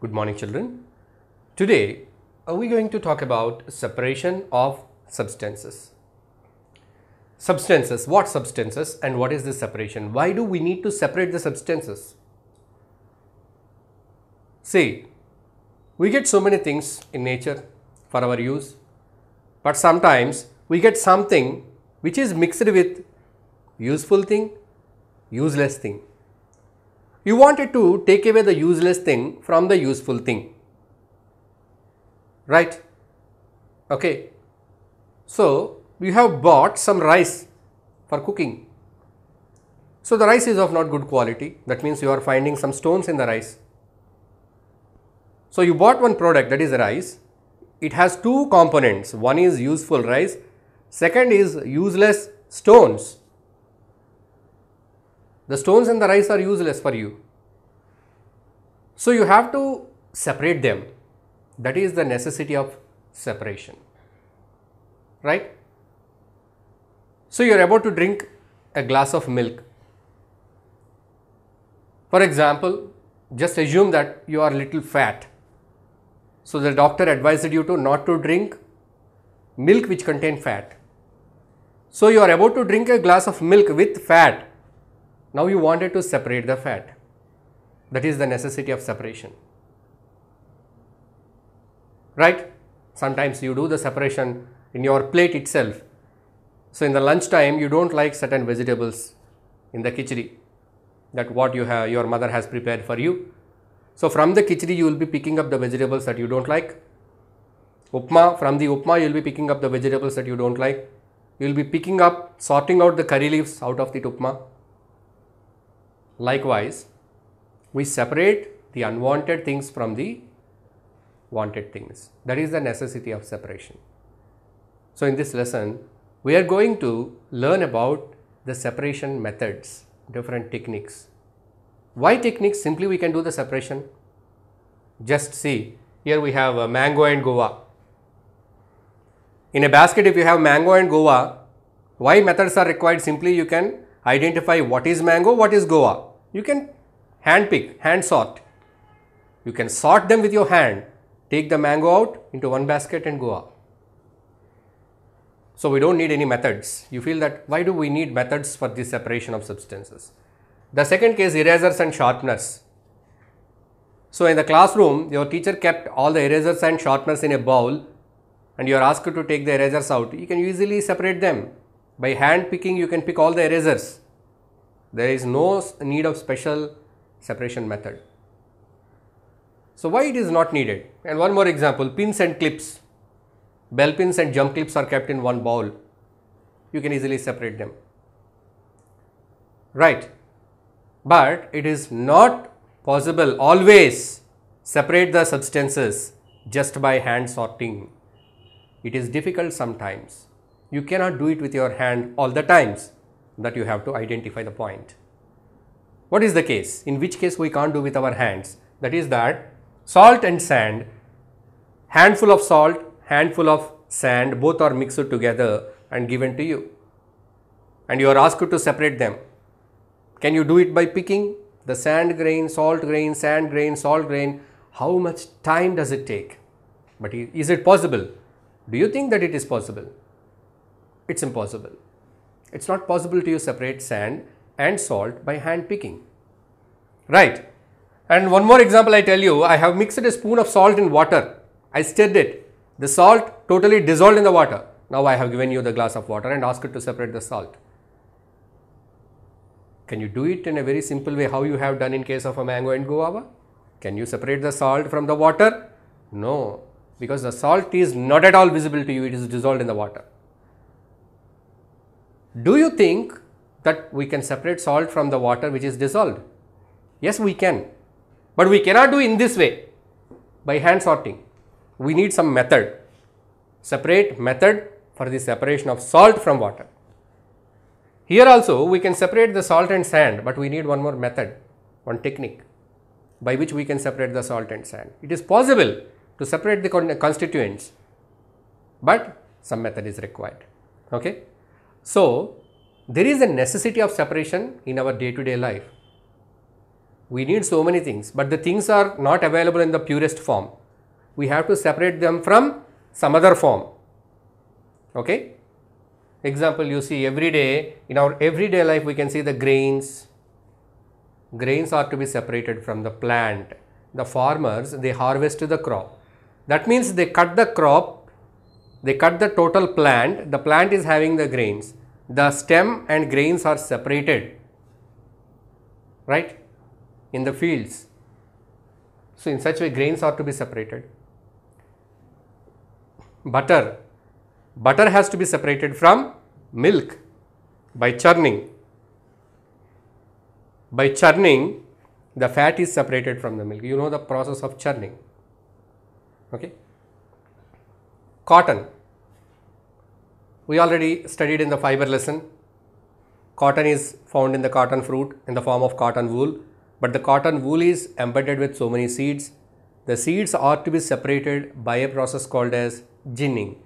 Good morning children. Today are we going to talk about separation of substances. Substances, what substances and what is the separation? Why do we need to separate the substances? See, we get so many things in nature for our use, but sometimes we get something which is mixed with useful thing, useless thing. You wanted to take away the useless thing from the useful thing. Right? Okay. So, you have bought some rice for cooking. So, the rice is of not good quality. That means you are finding some stones in the rice. So, you bought one product that is rice. It has two components. One is useful rice. Second is useless stones the stones and the rice are useless for you. So you have to separate them. That is the necessity of separation. Right? So you are about to drink a glass of milk. For example, just assume that you are a little fat. So the doctor advised you to not to drink milk which contain fat. So you are about to drink a glass of milk with fat now you wanted to separate the fat. That is the necessity of separation. Right? Sometimes you do the separation in your plate itself. So in the lunch time, you don't like certain vegetables in the khichdi that what you have, your mother has prepared for you. So from the khichdi, you will be picking up the vegetables that you don't like. Upma, from the upma, you will be picking up the vegetables that you don't like. You will be picking up, sorting out the curry leaves out of the upma Likewise, we separate the unwanted things from the wanted things. That is the necessity of separation. So, in this lesson, we are going to learn about the separation methods, different techniques. Why techniques? Simply we can do the separation. Just see, here we have a uh, mango and guava. In a basket, if you have mango and guava, why methods are required? Simply you can identify what is mango, what is guava you can hand pick, hand sort. You can sort them with your hand, take the mango out into one basket and go up. So we don't need any methods. You feel that why do we need methods for the separation of substances? The second case erasers and sharpeners. So in the classroom, your teacher kept all the erasers and sharpeners in a bowl and you are asked to take the erasers out. You can easily separate them. By hand picking, you can pick all the erasers there is no need of special separation method. So, why it is not needed? And one more example, pins and clips. Bell pins and jump clips are kept in one bowl. You can easily separate them. Right. But it is not possible always separate the substances just by hand sorting. It is difficult sometimes. You cannot do it with your hand all the times that you have to identify the point. What is the case? In which case we can't do with our hands. That is that salt and sand, handful of salt, handful of sand, both are mixed together and given to you. And you are asked to separate them. Can you do it by picking the sand grain, salt grain, sand grain, salt grain? How much time does it take? But is it possible? Do you think that it is possible? It's impossible it's not possible to separate sand and salt by hand picking. Right. And one more example I tell you, I have mixed a spoon of salt in water. I stirred it. The salt totally dissolved in the water. Now I have given you the glass of water and asked it to separate the salt. Can you do it in a very simple way how you have done in case of a mango and guava? Can you separate the salt from the water? No, because the salt is not at all visible to you, it is dissolved in the water. Do you think that we can separate salt from the water which is dissolved? Yes, we can. But we cannot do in this way by hand sorting. We need some method, separate method for the separation of salt from water. Here also we can separate the salt and sand, but we need one more method, one technique by which we can separate the salt and sand. It is possible to separate the constituents, but some method is required. Okay. So, there is a necessity of separation in our day to day life. We need so many things, but the things are not available in the purest form. We have to separate them from some other form. Okay? Example you see every day, in our everyday life, we can see the grains. Grains are to be separated from the plant. The farmers they harvest the crop. That means they cut the crop they cut the total plant, the plant is having the grains, the stem and grains are separated, right, in the fields. So, in such way grains are to be separated. Butter, butter has to be separated from milk by churning. By churning, the fat is separated from the milk. You know the process of churning. Okay. Cotton. We already studied in the fiber lesson. Cotton is found in the cotton fruit in the form of cotton wool, but the cotton wool is embedded with so many seeds. The seeds are to be separated by a process called as ginning.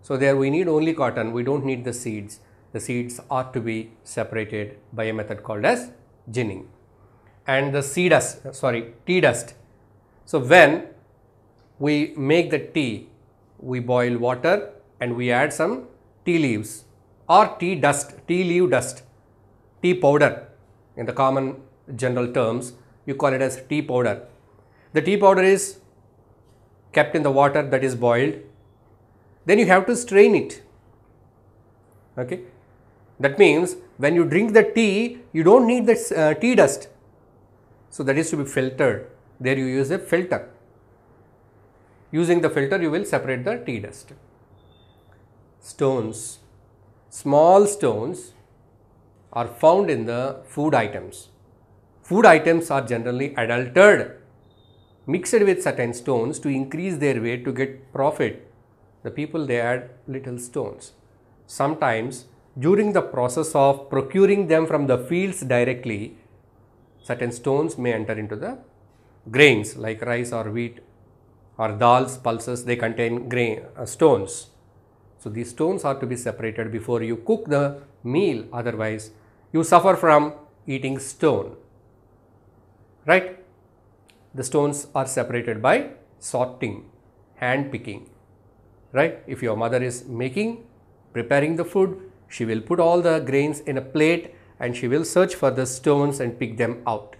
So there we need only cotton, we don't need the seeds. The seeds are to be separated by a method called as ginning. And the seed dust, sorry, tea dust. So when we make the tea, we boil water and we add some tea leaves or tea dust, tea leaf dust, tea powder in the common general terms, you call it as tea powder. The tea powder is kept in the water that is boiled, then you have to strain it. Okay. That means when you drink the tea, you do not need the uh, tea dust. So, that is to be filtered, there you use a filter. Using the filter, you will separate the tea dust stones, small stones are found in the food items. Food items are generally adulterated, mixed with certain stones to increase their weight to get profit. The people they add little stones. Sometimes during the process of procuring them from the fields directly, certain stones may enter into the grains like rice or wheat or dals, pulses, they contain grain, uh, stones. So these stones are to be separated before you cook the meal otherwise you suffer from eating stone, right. The stones are separated by sorting, hand picking, right. If your mother is making, preparing the food, she will put all the grains in a plate and she will search for the stones and pick them out.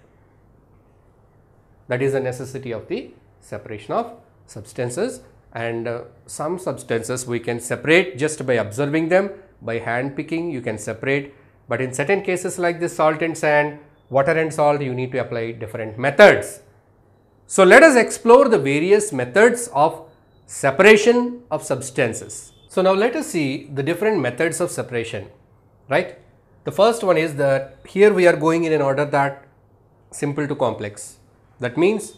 That is the necessity of the separation of substances and uh, some substances we can separate just by observing them by hand picking you can separate but in certain cases like this salt and sand water and salt you need to apply different methods. So, let us explore the various methods of separation of substances. So, now let us see the different methods of separation right. The first one is that here we are going in an order that simple to complex that means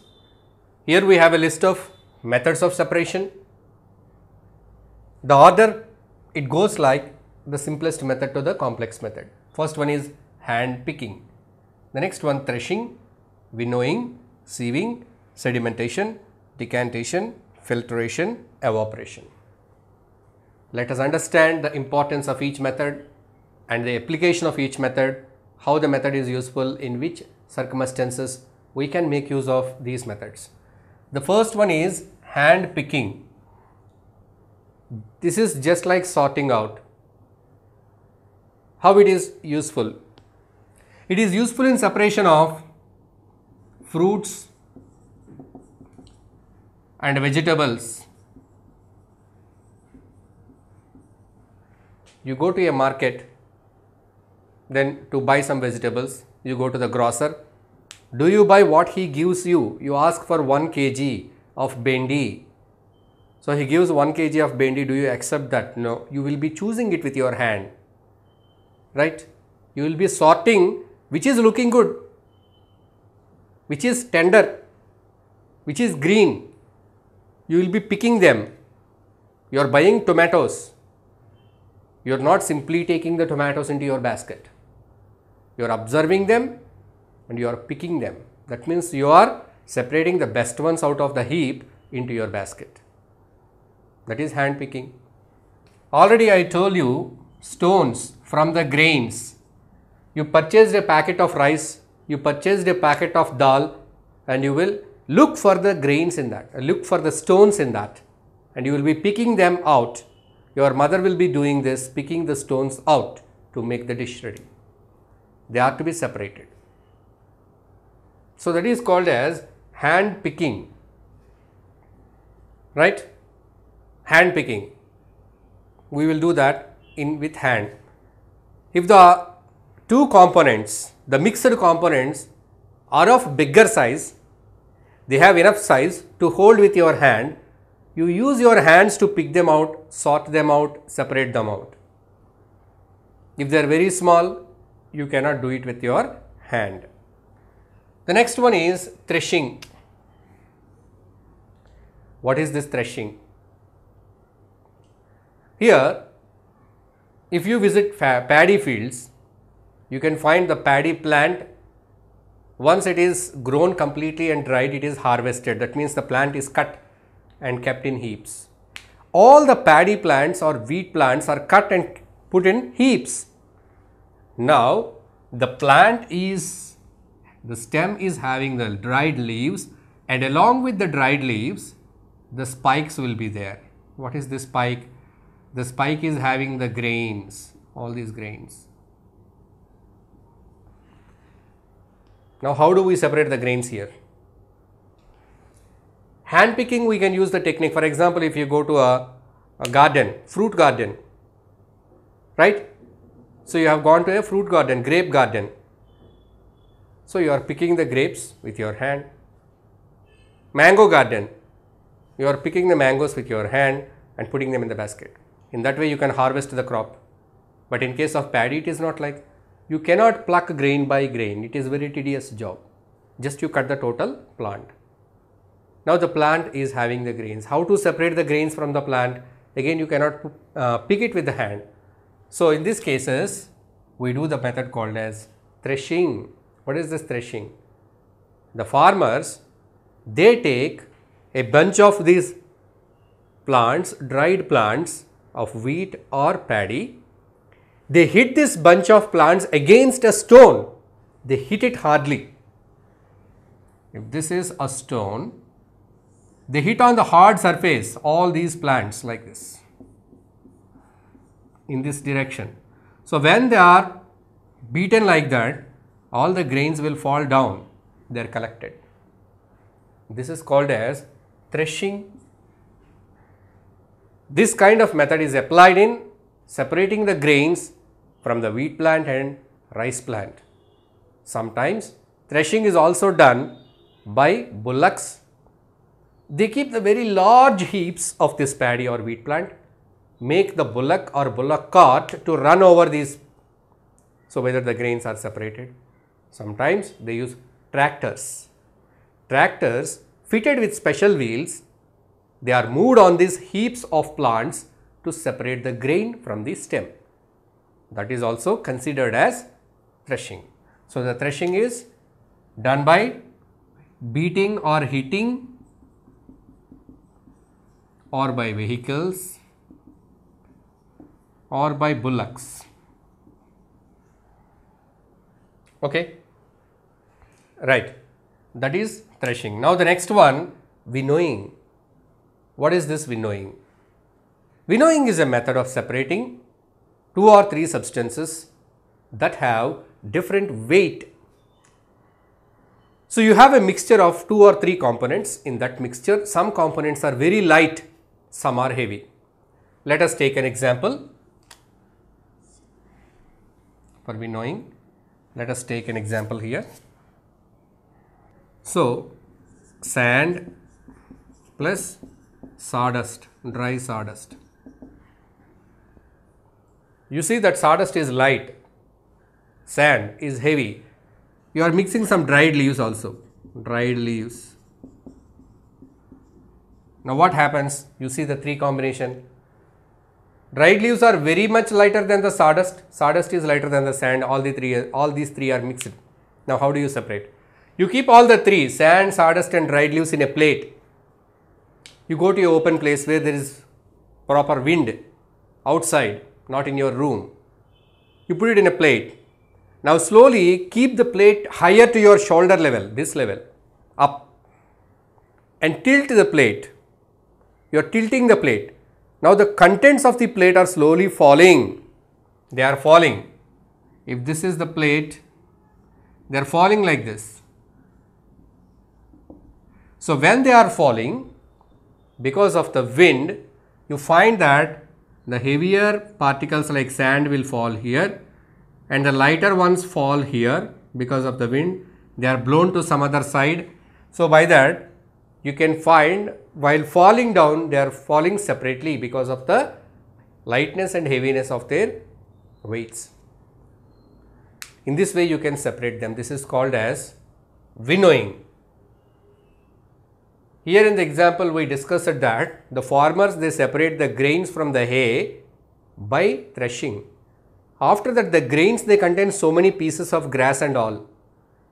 here we have a list of methods of separation. The order it goes like the simplest method to the complex method. First one is hand picking, the next one threshing, winnowing, sieving, sedimentation, decantation, filtration, evaporation. Let us understand the importance of each method and the application of each method, how the method is useful, in which circumstances we can make use of these methods. The first one is hand picking. This is just like sorting out. How it is useful? It is useful in separation of fruits and vegetables. You go to a market, then to buy some vegetables, you go to the grocer. Do you buy what he gives you? You ask for 1 kg of bendi. So he gives 1 kg of bendi. Do you accept that? No. You will be choosing it with your hand. Right? You will be sorting which is looking good, which is tender, which is green. You will be picking them. You are buying tomatoes. You are not simply taking the tomatoes into your basket. You are observing them and you are picking them. That means you are separating the best ones out of the heap into your basket. That is hand picking. Already I told you stones from the grains. You purchased a packet of rice, you purchased a packet of dal and you will look for the grains in that, look for the stones in that and you will be picking them out. Your mother will be doing this, picking the stones out to make the dish ready. They are to be separated. So that is called as hand picking right hand picking we will do that in with hand if the two components the mixed components are of bigger size they have enough size to hold with your hand you use your hands to pick them out sort them out separate them out if they are very small you cannot do it with your hand the next one is threshing what is this threshing? Here, if you visit paddy fields, you can find the paddy plant. Once it is grown completely and dried, it is harvested. That means the plant is cut and kept in heaps. All the paddy plants or wheat plants are cut and put in heaps. Now, the plant is, the stem is having the dried leaves and along with the dried leaves, the spikes will be there what is the spike the spike is having the grains all these grains now how do we separate the grains here hand picking we can use the technique for example if you go to a, a garden fruit garden right so you have gone to a fruit garden grape garden so you are picking the grapes with your hand mango garden you are picking the mangoes with your hand and putting them in the basket. In that way, you can harvest the crop. But in case of paddy, it is not like you cannot pluck grain by grain. It is very tedious job. Just you cut the total plant. Now the plant is having the grains. How to separate the grains from the plant? Again, you cannot uh, pick it with the hand. So in these cases, we do the method called as threshing. What is this threshing? The farmers, they take a bunch of these plants, dried plants of wheat or paddy, they hit this bunch of plants against a stone. They hit it hardly. If this is a stone, they hit on the hard surface, all these plants like this, in this direction. So, when they are beaten like that, all the grains will fall down, they are collected. This is called as threshing. This kind of method is applied in separating the grains from the wheat plant and rice plant. Sometimes threshing is also done by bullocks. They keep the very large heaps of this paddy or wheat plant, make the bullock or bullock cart to run over these. So, whether the grains are separated. Sometimes they use tractors. Tractors Fitted with special wheels, they are moved on these heaps of plants to separate the grain from the stem. That is also considered as threshing. So, the threshing is done by beating or hitting or by vehicles or by bullocks. Okay, right that is threshing. Now, the next one winnowing. What is this winnowing? Winnowing is a method of separating two or three substances that have different weight. So, you have a mixture of two or three components. In that mixture, some components are very light, some are heavy. Let us take an example for winnowing. Let us take an example here. So, sand plus sawdust, dry sawdust. You see that sawdust is light, sand is heavy. You are mixing some dried leaves also, dried leaves. Now what happens? You see the three combination. Dried leaves are very much lighter than the sawdust. Sawdust is lighter than the sand. All the three, all these three are mixed. Now how do you separate? You keep all the three, sand, sawdust and dried leaves in a plate. You go to your open place where there is proper wind outside, not in your room. You put it in a plate. Now slowly keep the plate higher to your shoulder level, this level, up and tilt the plate. You are tilting the plate. Now the contents of the plate are slowly falling. They are falling. If this is the plate, they are falling like this. So, when they are falling because of the wind, you find that the heavier particles like sand will fall here and the lighter ones fall here because of the wind. They are blown to some other side. So, by that you can find while falling down they are falling separately because of the lightness and heaviness of their weights. In this way you can separate them. This is called as winnowing. Here in the example we discussed that the farmers they separate the grains from the hay by threshing. After that the grains they contain so many pieces of grass and all.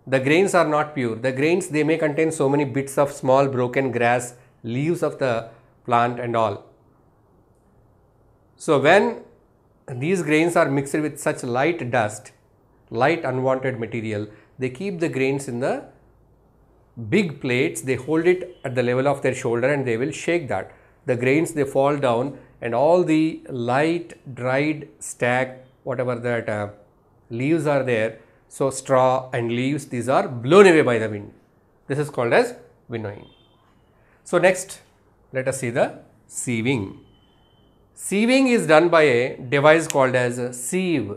The grains are not pure. The grains they may contain so many bits of small broken grass, leaves of the plant and all. So when these grains are mixed with such light dust, light unwanted material, they keep the grains in the big plates, they hold it at the level of their shoulder and they will shake that. The grains, they fall down and all the light, dried stack, whatever that uh, leaves are there. So, straw and leaves, these are blown away by the wind. This is called as winnowing. So, next let us see the sieving. Sieving is done by a device called as a sieve.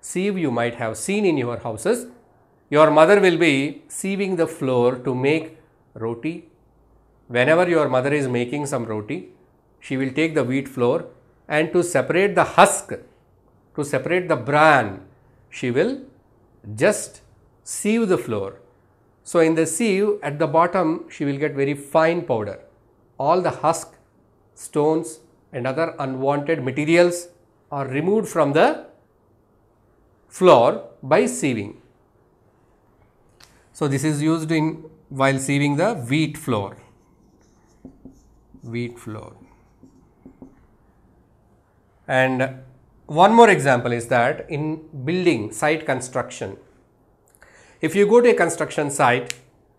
Sieve you might have seen in your houses your mother will be sieving the flour to make roti. Whenever your mother is making some roti, she will take the wheat flour and to separate the husk, to separate the bran, she will just sieve the flour. So, in the sieve at the bottom, she will get very fine powder. All the husk, stones and other unwanted materials are removed from the flour by sieving. So this is used in while sieving the wheat flour. Wheat flour. And one more example is that in building site construction, if you go to a construction site,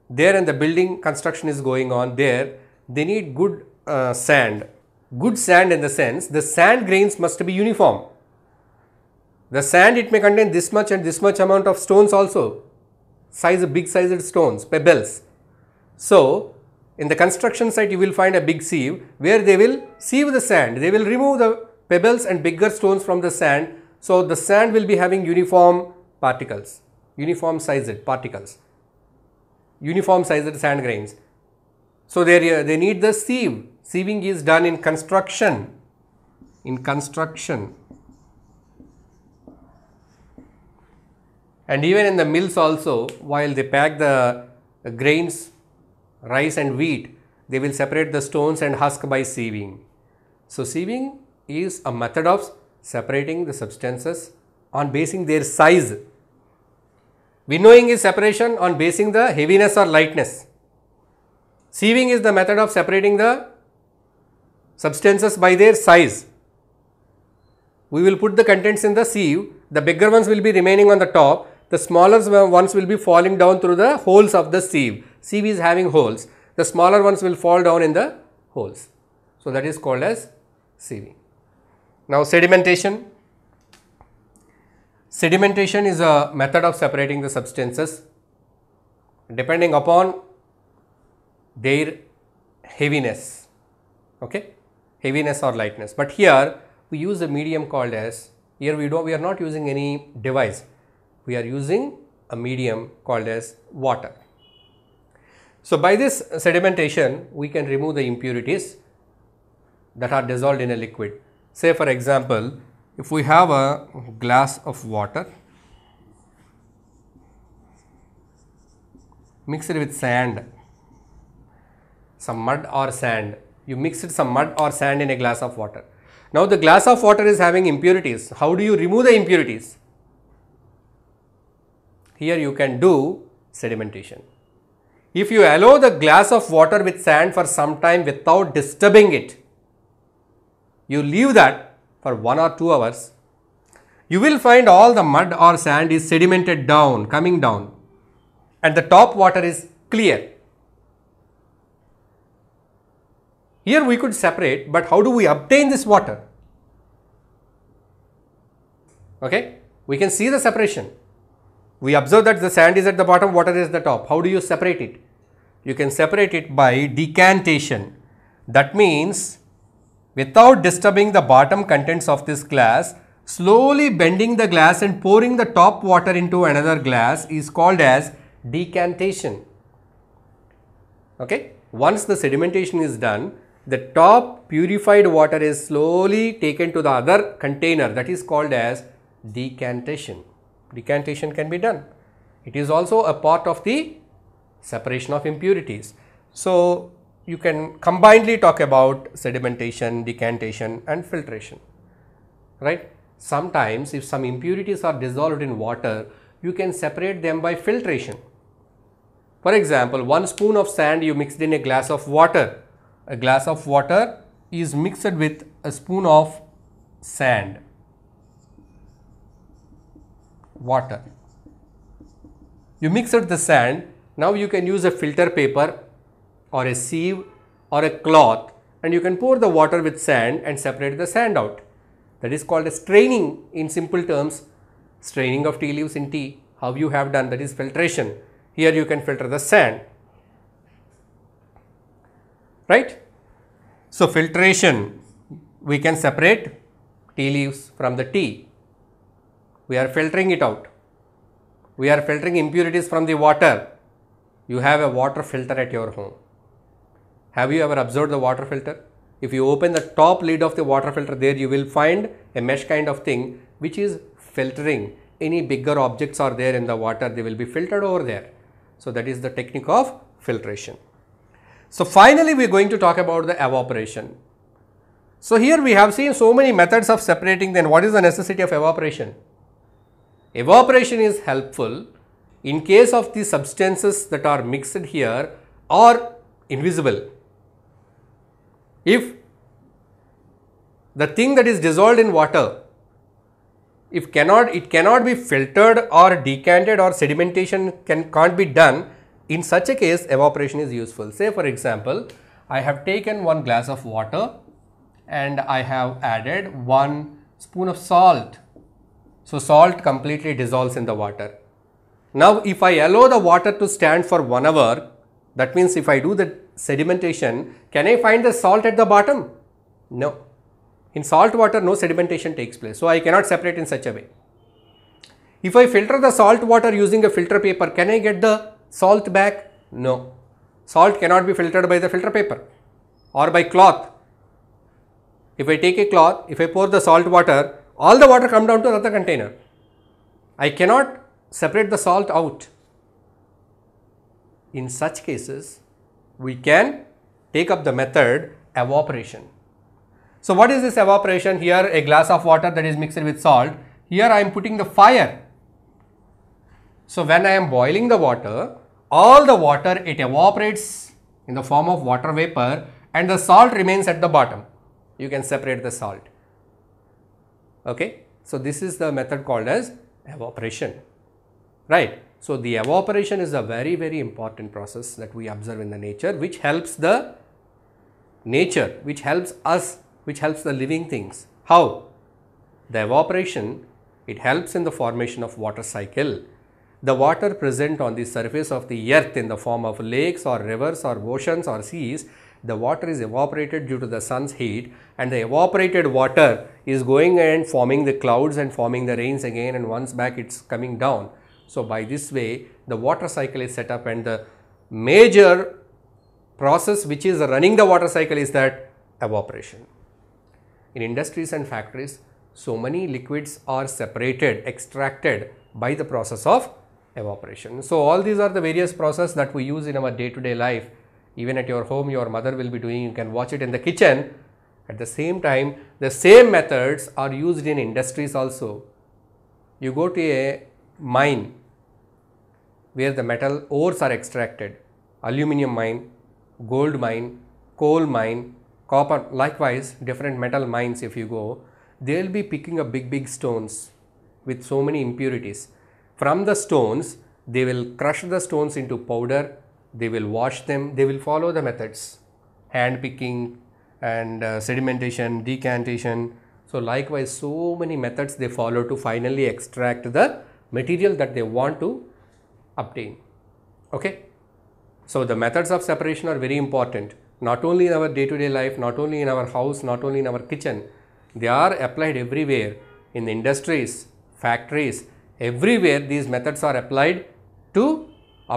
there and the building construction is going on there, they need good uh, sand. Good sand in the sense the sand grains must be uniform. The sand it may contain this much and this much amount of stones also size of big sized stones, pebbles. So, in the construction site you will find a big sieve where they will sieve the sand. They will remove the pebbles and bigger stones from the sand. So, the sand will be having uniform particles, uniform sized particles, uniform sized sand grains. So, they, they need the sieve. Sieving is done in construction, in construction And even in the mills also, while they pack the grains, rice and wheat, they will separate the stones and husk by sieving. So sieving is a method of separating the substances on basing their size. Winnowing is separation on basing the heaviness or lightness. Sieving is the method of separating the substances by their size. We will put the contents in the sieve, the bigger ones will be remaining on the top the smaller ones will be falling down through the holes of the sieve. Sieve is having holes. The smaller ones will fall down in the holes. So, that is called as sieving. Now, sedimentation. Sedimentation is a method of separating the substances depending upon their heaviness, okay, heaviness or lightness. But here we use a medium called as, here we do we are not using any device, we are using a medium called as water. So, by this sedimentation we can remove the impurities that are dissolved in a liquid. Say for example, if we have a glass of water mixed with sand, some mud or sand, you mixed some mud or sand in a glass of water. Now, the glass of water is having impurities. How do you remove the impurities? here you can do sedimentation. If you allow the glass of water with sand for some time without disturbing it, you leave that for 1 or 2 hours, you will find all the mud or sand is sedimented down, coming down and the top water is clear. Here we could separate, but how do we obtain this water? Okay, we can see the separation. We observe that the sand is at the bottom, water is the top. How do you separate it? You can separate it by decantation. That means without disturbing the bottom contents of this glass, slowly bending the glass and pouring the top water into another glass is called as decantation. Okay? Once the sedimentation is done, the top purified water is slowly taken to the other container that is called as decantation decantation can be done. It is also a part of the separation of impurities. So, you can combinedly talk about sedimentation, decantation and filtration, right. Sometimes if some impurities are dissolved in water, you can separate them by filtration. For example, one spoon of sand you mixed in a glass of water. A glass of water is mixed with a spoon of sand water. You mix out the sand, now you can use a filter paper or a sieve or a cloth and you can pour the water with sand and separate the sand out. That is called a straining in simple terms, straining of tea leaves in tea, how you have done that is filtration. Here you can filter the sand, right. So, filtration we can separate tea leaves from the tea we are filtering it out. We are filtering impurities from the water. You have a water filter at your home. Have you ever observed the water filter? If you open the top lid of the water filter there you will find a mesh kind of thing which is filtering. Any bigger objects are there in the water they will be filtered over there. So that is the technique of filtration. So finally we are going to talk about the evaporation. So here we have seen so many methods of separating then what is the necessity of evaporation? Evaporation is helpful in case of the substances that are mixed here or invisible. If the thing that is dissolved in water, if cannot, it cannot be filtered or decanted or sedimentation can, can't be done, in such a case evaporation is useful. Say for example, I have taken one glass of water and I have added one spoon of salt so salt completely dissolves in the water. Now if I allow the water to stand for 1 hour, that means if I do the sedimentation, can I find the salt at the bottom? No. In salt water, no sedimentation takes place. So I cannot separate in such a way. If I filter the salt water using a filter paper, can I get the salt back? No. Salt cannot be filtered by the filter paper or by cloth. If I take a cloth, if I pour the salt water, all the water come down to another container. I cannot separate the salt out. In such cases, we can take up the method evaporation. So, what is this evaporation? Here a glass of water that is mixed with salt. Here I am putting the fire. So, when I am boiling the water, all the water it evaporates in the form of water vapor and the salt remains at the bottom. You can separate the salt okay. So, this is the method called as evaporation, right. So, the evaporation is a very very important process that we observe in the nature which helps the nature, which helps us, which helps the living things. How? The evaporation, it helps in the formation of water cycle. The water present on the surface of the earth in the form of lakes or rivers or oceans or seas, the water is evaporated due to the sun's heat and the evaporated water is going and forming the clouds and forming the rains again and once back it's coming down. So, by this way the water cycle is set up and the major process which is running the water cycle is that evaporation. In industries and factories, so many liquids are separated, extracted by the process of evaporation. So, all these are the various process that we use in our day to day life. Even at your home, your mother will be doing, you can watch it in the kitchen at the same time, the same methods are used in industries also. You go to a mine where the metal ores are extracted, aluminum mine, gold mine, coal mine, copper, likewise different metal mines if you go, they will be picking up big big stones with so many impurities. From the stones, they will crush the stones into powder, they will wash them, they will follow the methods, hand picking, and uh, sedimentation, decantation. So likewise, so many methods they follow to finally extract the material that they want to obtain. Okay. So the methods of separation are very important, not only in our day-to-day -day life, not only in our house, not only in our kitchen, they are applied everywhere in the industries, factories, everywhere these methods are applied to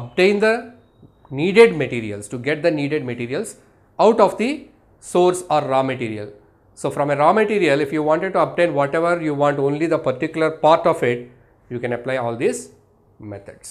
obtain the needed materials, to get the needed materials out of the source or raw material. So from a raw material, if you wanted to obtain whatever you want only the particular part of it, you can apply all these methods.